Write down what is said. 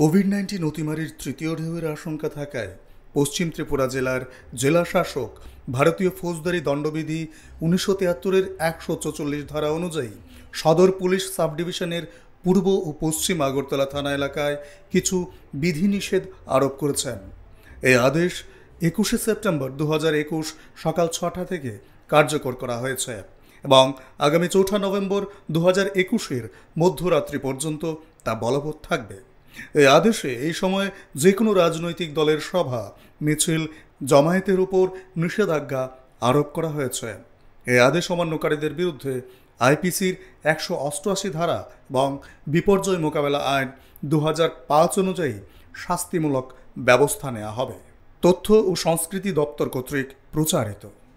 Covid nineteen অতিমারির তৃতীয় ঢেউয়ের আশঙ্কা থাকায় পশ্চিম ত্রিপুরা জেলার জেলা শাসক ভারতীয় ফৌজদারি দণ্ডবিধি উনিশশো তিয়াত্তরের একশো চচল্লিশ ধারা অনুযায়ী সদর পুলিশ সাব ডিভিশনের পূর্ব ও পশ্চিম আগরতলা থানা এলাকায় কিছু বিধিনিষেধ আরোপ করেছেন এই আদেশ একুশে সেপ্টেম্বর দু একুশ সকাল ছটা থেকে কার্যকর করা হয়েছে এবং আগামী চৌঠা নভেম্বর দু হাজার একুশের মধ্যরাত্রি পর্যন্ত তা বলবৎ থাকবে এই আদেশে এই সময়ে যে কোনো রাজনৈতিক দলের সভা মিছিল জমায়েতের উপর নিষেধাজ্ঞা আরোপ করা হয়েছে এই আদেশ অমান্যকারীদের বিরুদ্ধে আইপিসির একশো অষ্টআশি ধারা এবং বিপর্যয় মোকাবেলা আইন দু পাঁচ অনুযায়ী শাস্তিমূলক ব্যবস্থা নেওয়া হবে তথ্য ও সংস্কৃতি দপ্তর কর্তৃক প্রচারিত